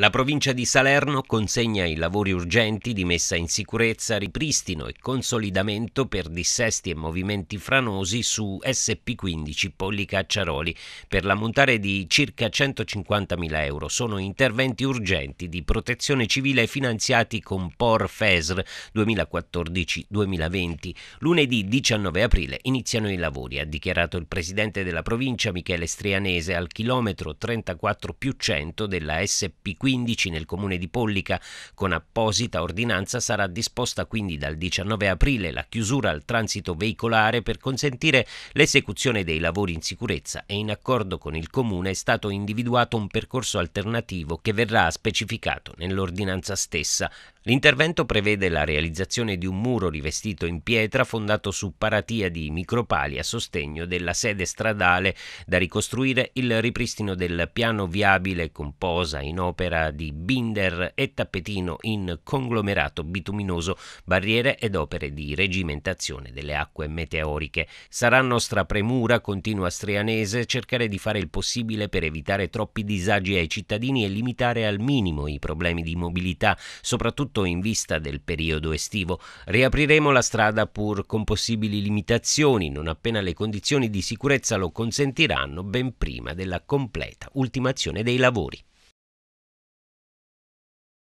La provincia di Salerno consegna i lavori urgenti di messa in sicurezza, ripristino e consolidamento per dissesti e movimenti franosi su SP15 Pollicacciaroli per l'ammontare di circa 150.000 euro. Sono interventi urgenti di protezione civile finanziati con POR FESR 2014-2020. Lunedì 19 aprile iniziano i lavori, ha dichiarato il presidente della provincia Michele Strianese al chilometro 34 più 100 della SP15 2015 nel comune di Pollica. Con apposita ordinanza sarà disposta quindi dal 19 aprile la chiusura al transito veicolare per consentire l'esecuzione dei lavori in sicurezza e in accordo con il comune è stato individuato un percorso alternativo che verrà specificato nell'ordinanza stessa. L'intervento prevede la realizzazione di un muro rivestito in pietra fondato su paratia di micropali a sostegno della sede stradale da ricostruire il ripristino del piano viabile con posa in opera di binder e tappetino in conglomerato bituminoso, barriere ed opere di regimentazione delle acque meteoriche. Sarà nostra premura, continua Strianese, cercare di fare il possibile per evitare troppi disagi ai cittadini e limitare al minimo i problemi di mobilità, soprattutto soprattutto in vista del periodo estivo. Riapriremo la strada pur con possibili limitazioni, non appena le condizioni di sicurezza lo consentiranno, ben prima della completa ultimazione dei lavori.